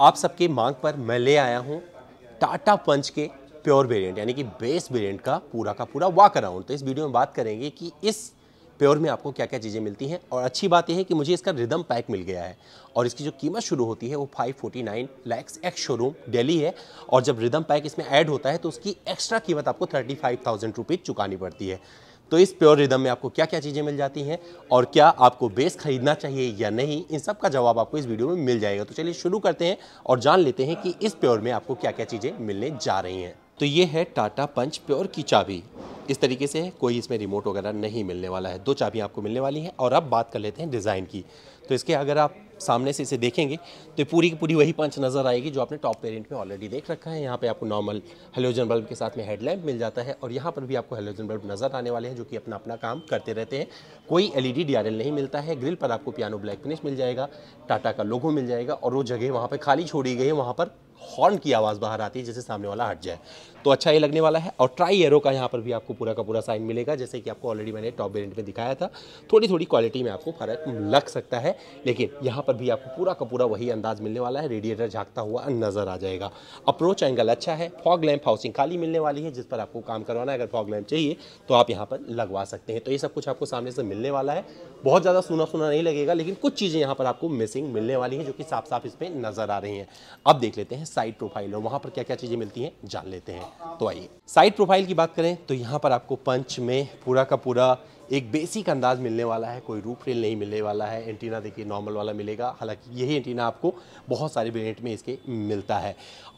आप सबके मांग पर मैं ले आया हूँ टाटा पंच के प्योर वेरिएंट यानी कि बेस वेरिएंट का पूरा का पूरा वाक अराउंड तो इस वीडियो में बात करेंगे कि इस प्योर में आपको क्या क्या चीज़ें मिलती हैं और अच्छी बात यह है कि मुझे इसका रिदम पैक मिल गया है और इसकी जो कीमत शुरू होती है वो 549 forty nine lakhs ex showroom Delhi है और जब रिदम पैक इसमें ऐड होता है तो उसकी एक्स्ट्रा कीमत आपको थर्टी फाइव थाउजेंड रुपीज़ चुकानी पड़ती है तो इस प्योर रिदम में आपको क्या क्या चीज़ें मिल जाती हैं और क्या आपको बेस खरीदना चाहिए या नहीं इन सब का जवाब आपको इस वीडियो में मिल जाएगा तो चलिए शुरू करते हैं और जान लेते हैं कि इस प्योर में आपको क्या क्या चीज़ें मिलने जा रही हैं तो ये है टाटा पंच प्योर की चाबी इस तरीके से कोई इसमें रिमोट वगैरह नहीं मिलने वाला है दो चाबियाँ आपको मिलने वाली हैं और अब बात कर लेते हैं डिज़ाइन की तो इसके अगर आप सामने से इसे देखेंगे तो पूरी की पूरी वही पंच नज़र आएगी जो आपने टॉप वेरिएंट में ऑलरेडी देख रखा है यहाँ पे आपको नॉर्मल हेलोजन बल्ब के साथ में हेडलैम्प मिल जाता है और यहाँ पर भी आपको हेलोजन बल्ब नज़र आने वाले हैं जो कि अपना अपना काम करते रहते हैं कोई एल ई नहीं मिलता है ग्रिल पर आपको पियानो ब्लैक फिनिश मिल जाएगा टाटा का लोगो मिल जाएगा और वो जगह वहाँ पर खाली छोड़ी गई है वहाँ पर हॉर्न की आवाज़ बाहर आती है जैसे सामने वाला हट जाए तो अच्छा ये लगने वाला है और ट्राई एरो का यहाँ पर भी आपको पूरा का पूरा साइन मिलेगा जैसे कि आपको ऑलरेडी मैंने टॉप वेरियंट में दिखाया था थोड़ी थोड़ी क्वालिटी में आपको फर्क लग सकता है लेकिन यहाँ पर भी आपको पूरा का पूरा वही अंदाज मिलने वाला है रेडिएटर झाँकता हुआ नज़र आ जाएगा अप्रोच एंगल अच्छा है फॉग लैम्प हाउसिंग खाली मिलने वाली है जिस पर आपको काम करवाना है अगर फॉग लैम्प चाहिए तो आप यहाँ पर लगवा सकते हैं तो ये सब कुछ आपको सामने से मिलने वाला है बहुत ज़्यादा सुना सुना नहीं लगेगा लेकिन कुछ चीज़ें यहाँ पर आपको मिसिंग मिलने वाली हैं जो कि साफ साफ इसमें नज़र आ रही हैं अब देख लेते हैं साइड प्रोफाइल और वहाँ पर क्या क्या चीज़ें मिलती हैं जान लेते हैं तो आइए साइड प्रोफाइल की बात करें तो यहाँ पर आपको पंच में पूरा का पूरा एक बेसिक अंदाज मिलने वाला है कोई रूप रेल नहीं मिलने वाला है एंटीना देखिए नॉर्मल वाला मिलेगा हालांकि यही एंटीना आपको बहुत सारे वेरिएंट में इसके मिलता है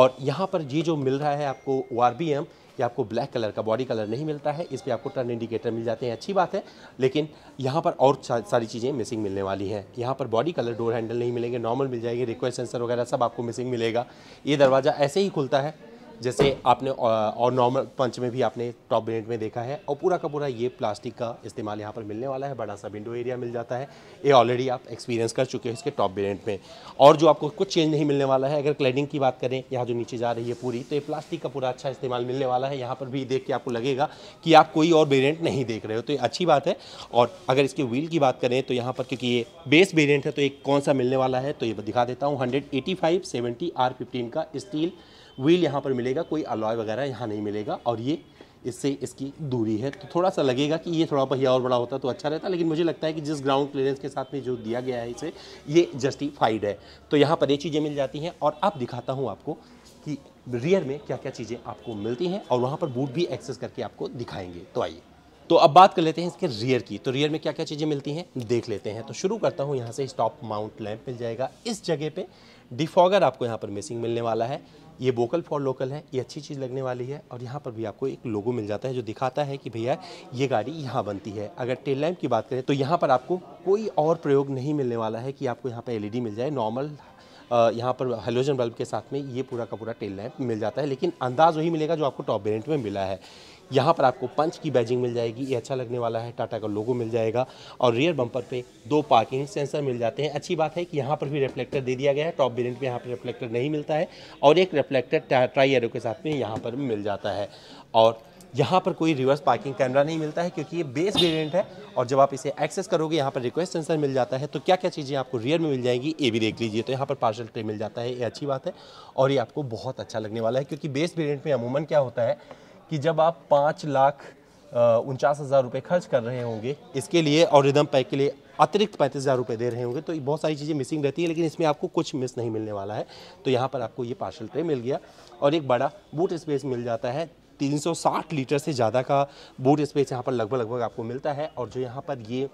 और यहाँ पर ये जो मिल रहा है आपको ओ ये आपको ब्लैक कलर का बॉडी कलर नहीं मिलता है इस पर आपको टर्न इंडिकेटर मिल जाते हैं अच्छी बात है लेकिन यहाँ पर और सारी चीज़ें मिसिंग मिलने वाली हैं यहाँ पर बॉडी कलर डोर हैंडल नहीं मिलेंगे नॉर्मल मिल जाएगी रिक्वेस्ट सेंसर वगैरह सब आपको मिसिंग मिलेगा ये दरवाज़ा ऐसे ही खुलता है जैसे आपने और नॉर्मल पंच में भी आपने टॉप ब्रेंड में देखा है और पूरा का पूरा ये प्लास्टिक का इस्तेमाल यहाँ पर मिलने वाला है बड़ा सा विंडो एरिया मिल जाता है ये ऑलरेडी आप एक्सपीरियंस कर चुके हैं इसके टॉप ब्रेंड में और जो आपको कुछ चेंज नहीं मिलने वाला है अगर क्लैडिंग की बात करें यहाँ जो नीचे जा रही है पूरी तो ये प्लास्टिक का पूरा अच्छा इस्तेमाल मिलने वाला है यहाँ पर भी देख के आपको लगेगा कि आप कोई और वेरियंट नहीं देख रहे हो तो ये अच्छी बात है और अगर इसके व्हील की बात करें तो यहाँ पर क्योंकि ये बेस वेरियंट है तो एक कौन सा मिलने वाला है तो ये दिखा देता हूँ hundred eighty five seventy R fifteen का स्टील व्हील यहाँ पर मिलेगा कोई अलॉय वगैरह यहाँ नहीं मिलेगा और ये इससे इसकी दूरी है तो थोड़ा सा लगेगा कि ये थोड़ा पहिया और बड़ा होता तो अच्छा रहता लेकिन मुझे लगता है कि जिस ग्राउंड क्लियरेंस के साथ में जो दिया गया है इसे ये जस्टिफाइड है तो यहाँ पर ये चीज़ें मिल जाती हैं और अब दिखाता हूँ आपको कि रियर में क्या क्या चीज़ें आपको मिलती हैं और वहाँ पर बूट भी एक्सेस करके आपको दिखाएंगे तो आइए तो अब बात कर लेते हैं इसके रियर की तो रियर में क्या क्या चीज़ें मिलती हैं देख लेते हैं तो शुरू करता हूँ यहाँ से स्टॉप माउंट लैंप मिल जाएगा इस जगह पर डिफॉगर आपको यहाँ पर मिसिंग मिलने वाला है ये वोकल फॉर लोकल है ये अच्छी चीज़ लगने वाली है और यहाँ पर भी आपको एक लोगो मिल जाता है जो दिखाता है कि भैया ये गाड़ी यहाँ बनती है अगर टेल लैम्प की बात करें तो यहाँ पर आपको कोई और प्रयोग नहीं मिलने वाला है कि आपको यहाँ पर एल मिल जाए नॉर्मल यहाँ पर हेलोजन बल्ब के साथ में ये पूरा का पूरा टेल लैम्प मिल जाता है लेकिन अंदाज़ वही मिलेगा जो आपको टॉप बेरेंट में मिला है यहाँ पर आपको पंच की बैजिंग मिल जाएगी ये अच्छा लगने वाला है टाटा का लोगो मिल जाएगा और रियर बम्पर पे दो पार्किंग सेंसर मिल जाते हैं अच्छी बात है कि यहाँ पर भी रिफ्लेक्टर दे दिया गया है टॉप वेरियंट में यहाँ पर रिफ्लेक्टर नहीं मिलता है और एक रिफ्लेक्टर ट्राई एरो के साथ में यहाँ पर मिल जाता है और यहाँ पर कोई रिवर्स पार्किंग कैमरा नहीं मिलता है क्योंकि ये बेस वेरिएंट है और जब आप इसे एक्सेस करोगे यहाँ पर रिक्वेस्ट सेंसर मिल जाता है तो क्या क्या चीज़ें आपको रियर में मिल जाएंगी ये भी देख लीजिए तो यहाँ पर पार्सल ट्रे मिल जाता है ये अच्छी बात है और ये आपको बहुत अच्छा लगने वाला है क्योंकि बेस वेरियंट में अमूमन क्या होता है कि जब आप पाँच लाख उनचास हज़ार रुपये खर्च कर रहे होंगे इसके लिए और रिदम पैक के लिए अतिरिक्त पैंतीस हज़ार रुपये दे रहे होंगे तो बहुत सारी चीज़ें मिसिंग रहती है लेकिन इसमें आपको कुछ मिस नहीं मिलने वाला है तो यहाँ पर आपको ये पार्सल ट्रे मिल गया और एक बड़ा बूट स्पेस मिल जाता है 360 लीटर से ज़्यादा का बूट स्पेस यहाँ पर लगभग लगभग आपको मिलता है और जो यहाँ पर ये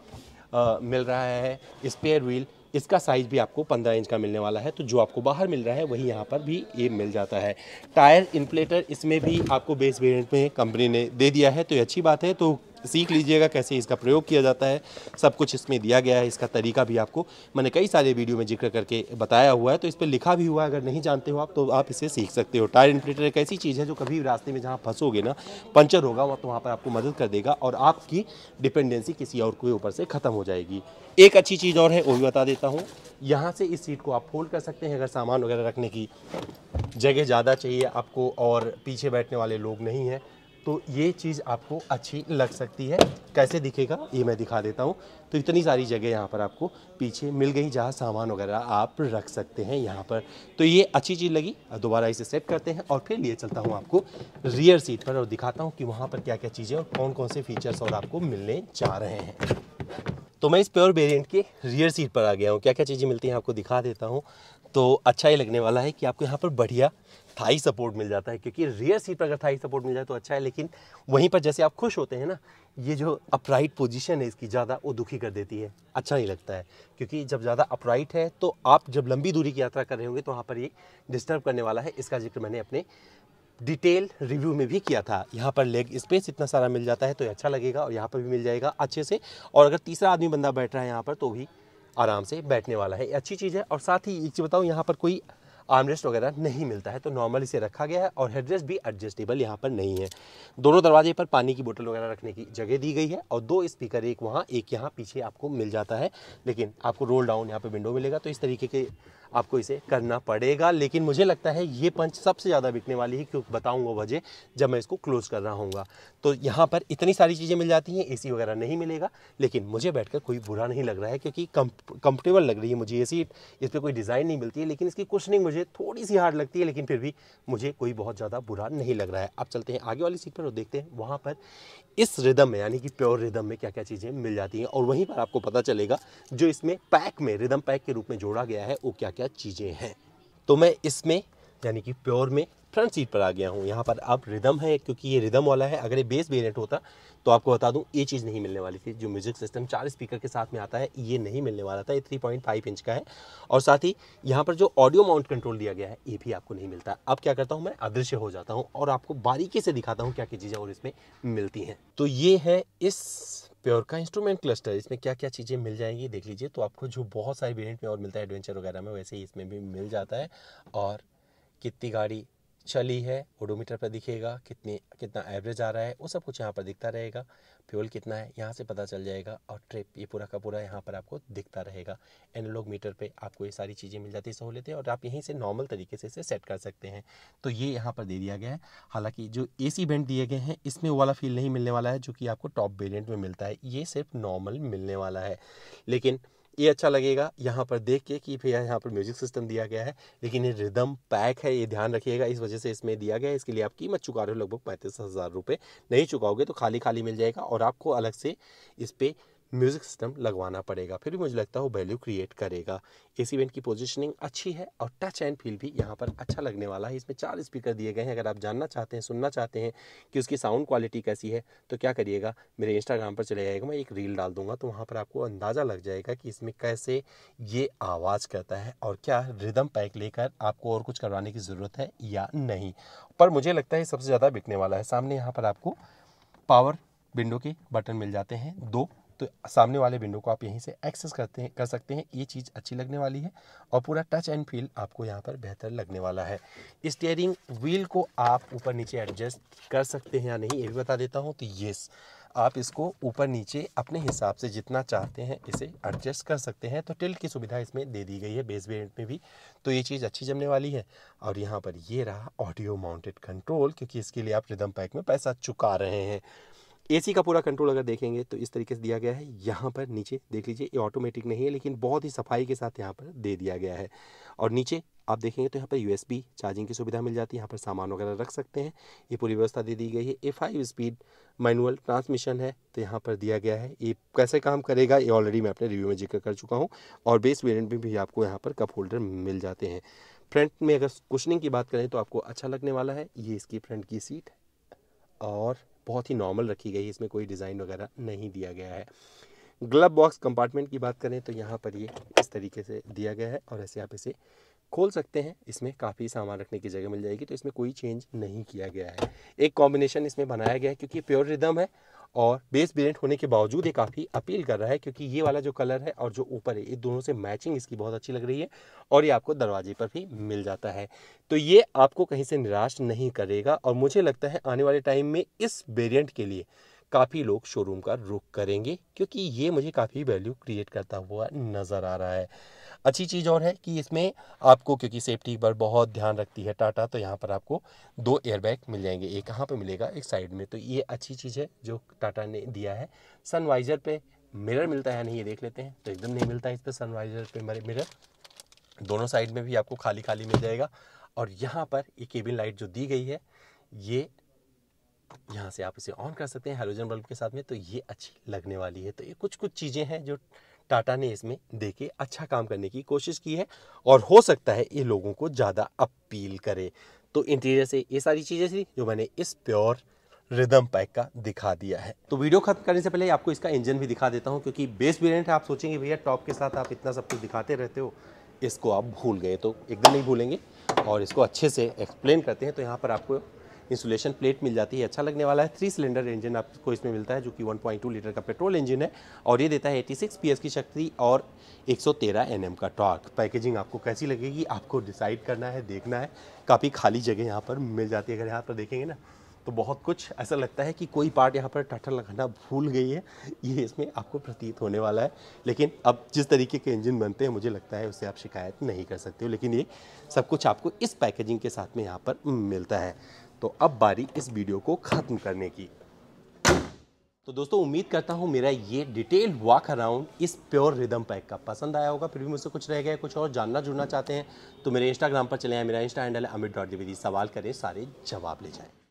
आ, मिल रहा है स्पेयर व्हील इसका साइज़ भी आपको 15 इंच का मिलने वाला है तो जो आपको बाहर मिल रहा है वही यहाँ पर भी ये मिल जाता है टायर इन्फ्लेटर इसमें भी आपको बेस वेरिएंट में कंपनी ने दे दिया है तो ये अच्छी बात है तो सीख लीजिएगा कैसे इसका प्रयोग किया जाता है सब कुछ इसमें दिया गया है इसका तरीका भी आपको मैंने कई सारे वीडियो में जिक्र करके बताया हुआ है तो इस पर लिखा भी हुआ है अगर नहीं जानते हो आप तो आप इसे सीख सकते हो टायर इन्फ्लेटर एक ऐसी चीज़ है जो कभी रास्ते में जहाँ फंसोगे ना पंचर होगा वह तो वहाँ पर आपको मदद कर देगा और आपकी डिपेंडेंसी किसी और के ऊपर से ख़त्म हो जाएगी एक अच्छी चीज़ और है वो भी बता देता हूँ यहाँ से इस सीट को आप फोल्ड कर सकते हैं अगर सामान वगैरह रखने की जगह ज़्यादा चाहिए आपको और पीछे बैठने वाले लोग नहीं हैं तो ये चीज़ आपको अच्छी लग सकती है कैसे दिखेगा ये मैं दिखा देता हूँ तो इतनी सारी जगह यहाँ पर आपको पीछे मिल गई जहाँ सामान वगैरह आप रख सकते हैं यहाँ पर तो ये अच्छी चीज़ लगी दोबारा इसे सेट करते हैं और फिर लिए चलता हूँ आपको रियर सीट पर और दिखाता हूँ कि वहाँ पर क्या क्या चीज़ें और कौन कौन से फीचर्स और आपको मिलने जा रहे हैं तो मैं इस प्योर वेरियंट के रियर सीट पर आ गया हूँ क्या क्या चीज़ें मिलती हैं आपको दिखा देता हूँ तो अच्छा ही लगने वाला है कि आपको यहाँ पर बढ़िया थाई सपोर्ट मिल जाता है क्योंकि रियर सीट पर अगर थाई सपोर्ट मिल जाए तो अच्छा है लेकिन वहीं पर जैसे आप खुश होते हैं ना ये जो अपराइट पोजीशन है इसकी ज़्यादा वो दुखी कर देती है अच्छा नहीं लगता है क्योंकि जब ज़्यादा अपराइट है तो आप जब लंबी दूरी की यात्रा कर रहे होंगे तो वहाँ पर ये डिस्टर्ब करने वाला है इसका जिक्र मैंने अपने डिटेल रिव्यू में भी किया था यहाँ पर लेग स्पेस इतना सारा मिल जाता है तो अच्छा लगेगा और यहाँ पर भी मिल जाएगा अच्छे से और अगर तीसरा आदमी बंदा बैठ रहा है यहाँ पर तो भी आराम से बैठने वाला है अच्छी चीज़ है और साथ ही एक चीज़ बताऊँ यहाँ पर कोई आर्मरेस्ट वगैरह नहीं मिलता है तो नॉर्मल इसे रखा गया है और हेडरेस्ट भी एडजस्टेबल यहाँ पर नहीं है दोनों दरवाजे पर पानी की बोतल वगैरह रखने की जगह दी गई है और दो स्पीकर एक वहाँ एक यहाँ पीछे आपको मिल जाता है लेकिन आपको रोल डाउन यहाँ पर विंडो मिलेगा तो इस तरीके के आपको इसे करना पड़ेगा लेकिन मुझे लगता है ये पंच सबसे ज़्यादा बिकने वाली है क्योंकि बताऊँगा वजह जब मैं इसको क्लोज़ कर रहा हूँगा तो यहाँ पर इतनी सारी चीज़ें मिल जाती हैं ए वगैरह नहीं मिलेगा लेकिन मुझे बैठकर कोई बुरा नहीं लग रहा है क्योंकि कंफर्टेबल लग रही है मुझे ये सीट इस पर कोई डिज़ाइन नहीं मिलती है लेकिन इसकी कुशनिंग मुझे थोड़ी सी हार्ड लगती है लेकिन फिर भी मुझे कोई बहुत ज़्यादा बुरा नहीं लग रहा है अब चलते हैं आगे वाली सीट पर और देखते हैं वहाँ पर इस रिदम में यानी कि प्योर रिदम में क्या क्या चीज़ें मिल जाती हैं और वहीं पर आपको पता चलेगा जो इसमें पैक में रिदम पैक के रूप में जोड़ा गया है वो क्या क्या क्या चीज़ें हैं तो मैं इसमें यानी कि प्योर में फ्रंट सीट पर आ गया हूँ यहाँ पर अब रिदम है क्योंकि ये रिदम वाला है अगर ये बेस वेरिएंट होता तो आपको बता दूँ ये चीज़ नहीं मिलने वाली थी जो म्यूज़िक सिस्टम चार स्पीकर के साथ में आता है ये नहीं मिलने वाला था ये थ्री पॉइंट फाइव इंच का है और साथ ही यहाँ पर जो ऑडियो माउंट कंट्रोल दिया गया है ये भी आपको नहीं मिलता अब क्या करता हूँ मैं अदृश्य हो जाता हूँ और आपको बारीकी से दिखाता हूँ क्या क्या चीज़ें और इसमें मिलती हैं तो ये है इस प्योर का इंस्ट्रूमेंट क्लस्टर इसमें क्या क्या चीज़ें मिल जाएंगी देख लीजिए तो आपको जो बहुत सारे वेरियंट में और मिलता है एडवेंचर वगैरह में वैसे ही इसमें भी मिल जाता है और कितनी गाड़ी चली है ओडोमीटर पर दिखेगा कितनी कितना एवरेज आ रहा है वो सब कुछ यहाँ पर दिखता रहेगा फ्यूल कितना है यहाँ से पता चल जाएगा और ट्रिप ये पूरा का पूरा यहाँ पर आपको दिखता रहेगा एनालॉग मीटर पे आपको ये सारी चीज़ें मिल जाती है सहूलियतें और आप यहीं से नॉर्मल तरीके से इसे सेट कर सकते हैं तो ये यहाँ पर दे दिया गया है हालाँकि जो ए सी दिए गए हैं इसमें वो वाला फील नहीं मिलने वाला है जो कि आपको टॉप वेरियंट में मिलता है ये सिर्फ नॉर्मल मिलने वाला है लेकिन ये अच्छा लगेगा यहाँ पर देख के कि भैया यहाँ पर म्यूजिक सिस्टम दिया गया है लेकिन ये रिदम पैक है ये ध्यान रखिएगा इस वजह से इसमें दिया गया है इसके लिए आप कीमत चुका रहे हो लगभग पैंतीस हज़ार रुपये नहीं चुकाओगे तो खाली खाली मिल जाएगा और आपको अलग से इस पर म्यूज़िक सिस्टम लगवाना पड़ेगा फिर भी मुझे लगता है वो वैल्यू क्रिएट करेगा इस इवेंट की पोजीशनिंग अच्छी है और टच एंड फील भी यहाँ पर अच्छा लगने वाला है इसमें चार स्पीकर दिए गए हैं अगर आप जानना चाहते हैं सुनना चाहते हैं कि उसकी साउंड क्वालिटी कैसी है तो क्या करिएगा मेरे इंस्टाग्राम पर चले जाएगा मैं एक रील डाल दूंगा तो वहाँ पर आपको अंदाज़ा लग जाएगा कि इसमें कैसे ये आवाज़ करता है और क्या रिदम पैक लेकर आपको और कुछ करवाने की ज़रूरत है या नहीं पर मुझे लगता है सबसे ज़्यादा बिकने वाला है सामने यहाँ पर आपको पावर विंडो के बटन मिल जाते हैं दो तो सामने वाले विंडो को आप यहीं से एक्सेस करते हैं कर सकते हैं ये चीज़ अच्छी लगने वाली है और पूरा टच एंड फील आपको यहाँ पर बेहतर लगने वाला है स्टेयरिंग व्हील को आप ऊपर नीचे एडजस्ट कर सकते हैं या नहीं ये भी बता देता हूँ तो येस आप इसको ऊपर नीचे अपने हिसाब से जितना चाहते हैं इसे एडजस्ट कर सकते हैं तो टिल्ट की सुविधा इसमें दे दी गई है बेस वेरिएंट में भी तो ये चीज़ अच्छी जमने वाली है और यहाँ पर ये रहा ऑडियो माउंटेड कंट्रोल क्योंकि इसके लिए आप रिदम पैक में पैसा चुका रहे हैं एसी का पूरा कंट्रोल अगर देखेंगे तो इस तरीके से दिया गया है यहाँ पर नीचे देख लीजिए ये ऑटोमेटिक नहीं है लेकिन बहुत ही सफाई के साथ यहाँ पर दे दिया गया है और नीचे आप देखेंगे तो यहाँ पर यूएसबी चार्जिंग की सुविधा मिल जाती है यहाँ पर सामान वगैरह रख सकते हैं ये पूरी व्यवस्था दे दी गई है a five speed manual transmission है तो यहाँ पर दिया गया है ये कैसे काम करेगा ये ऑलरेडी मैं अपने रिव्यू में जिक्र कर चुका हूँ और बेस वेरियंट में भी आपको यहाँ पर कप होल्डर मिल जाते हैं फ्रंट में अगर कुशनिंग की बात करें तो आपको अच्छा लगने वाला है ये इसकी फ्रंट की सीट और बहुत ही नॉर्मल रखी गई है इसमें कोई डिज़ाइन वगैरह नहीं दिया गया है ग्लब बॉक्स कंपार्टमेंट की बात करें तो यहाँ पर ये इस तरीके से दिया गया है और ऐसे आप इसे खोल सकते हैं इसमें काफ़ी सामान रखने की जगह मिल जाएगी तो इसमें कोई चेंज नहीं किया गया है एक कॉम्बिनेशन इसमें बनाया गया है क्योंकि प्योर रिदम है और बेस वेरियंट होने के बावजूद ये काफ़ी अपील कर रहा है क्योंकि ये वाला जो कलर है और जो ऊपर है ये दोनों से मैचिंग इसकी बहुत अच्छी लग रही है और ये आपको दरवाजे पर भी मिल जाता है तो ये आपको कहीं से निराश नहीं करेगा और मुझे लगता है आने वाले टाइम में इस वेरियंट के लिए काफ़ी लोग शोरूम का रुख करेंगे क्योंकि ये मुझे काफ़ी वैल्यू क्रिएट करता हुआ नज़र आ रहा है अच्छी चीज़ और है कि इसमें आपको क्योंकि सेफ्टी पर बहुत ध्यान रखती है टाटा तो यहाँ पर आपको दो एयरबैग मिल जाएंगे एक कहाँ पर मिलेगा एक साइड में तो ये अच्छी चीज़ है जो टाटा ने दिया है सनवाइज़र पर मिरर मिलता है नहीं ये देख लेते हैं तो एकदम नहीं मिलता है इस पर सनवाइज़र पे मिरर दोनों साइड में भी आपको खाली खाली मिल जाएगा और यहाँ पर ये केबिन लाइट जो दी गई है ये यहाँ से आप इसे ऑन कर सकते हैं हाइड्रोजन बल्ब के साथ में तो ये अच्छी लगने वाली है तो ये कुछ कुछ चीज़ें हैं जो टाटा ने इसमें देखे अच्छा काम करने की कोशिश की है और हो सकता है ये लोगों को ज़्यादा अपील करे तो इंटीरियर से ये सारी चीज़ें थी जो मैंने इस प्योर रिदम पैक का दिखा दिया है तो वीडियो खत्म करने से पहले आपको इसका इंजन भी दिखा देता हूँ क्योंकि बेस वेरियंट है आप सोचेंगे भैया टॉप के साथ आप इतना सब कुछ दिखाते रहते हो इसको आप भूल गए तो एकदम नहीं भूलेंगे और इसको अच्छे से एक्सप्लेन करते हैं तो यहाँ पर आपको इंसुलेशन प्लेट मिल जाती है अच्छा लगने वाला है थ्री सिलेंडर इंजन आपको इसमें मिलता है जो कि 1.2 लीटर का पेट्रोल इंजन है और ये देता है 86 पीएस की शक्ति और 113 सौ का टॉर्क पैकेजिंग आपको कैसी लगेगी आपको डिसाइड करना है देखना है काफ़ी खाली जगह यहाँ पर मिल जाती है अगर यहाँ पर देखेंगे ना तो बहुत कुछ ऐसा लगता है कि कोई पार्ट यहाँ पर टटर लगाना भूल गई है ये इसमें आपको प्रतीत होने वाला है लेकिन अब जिस तरीके के इंजन बनते हैं मुझे लगता है उससे आप शिकायत नहीं कर सकते हो लेकिन ये सब कुछ आपको इस पैकेजिंग के साथ में यहाँ पर मिलता है तो अब बारी इस वीडियो को ख़त्म करने की तो दोस्तों उम्मीद करता हूँ मेरा ये डिटेल वॉक अराउंड इस प्योर रिदम पैक का पसंद आया होगा फिर भी मुझसे कुछ रह गया कुछ और जानना जुड़ना चाहते हैं तो मेरे इंस्टाग्राम पर चले आए मेरा इंस्टा हैंडल है अमित डॉट द्विवेदी सवाल करें सारे जवाब ले जाएँ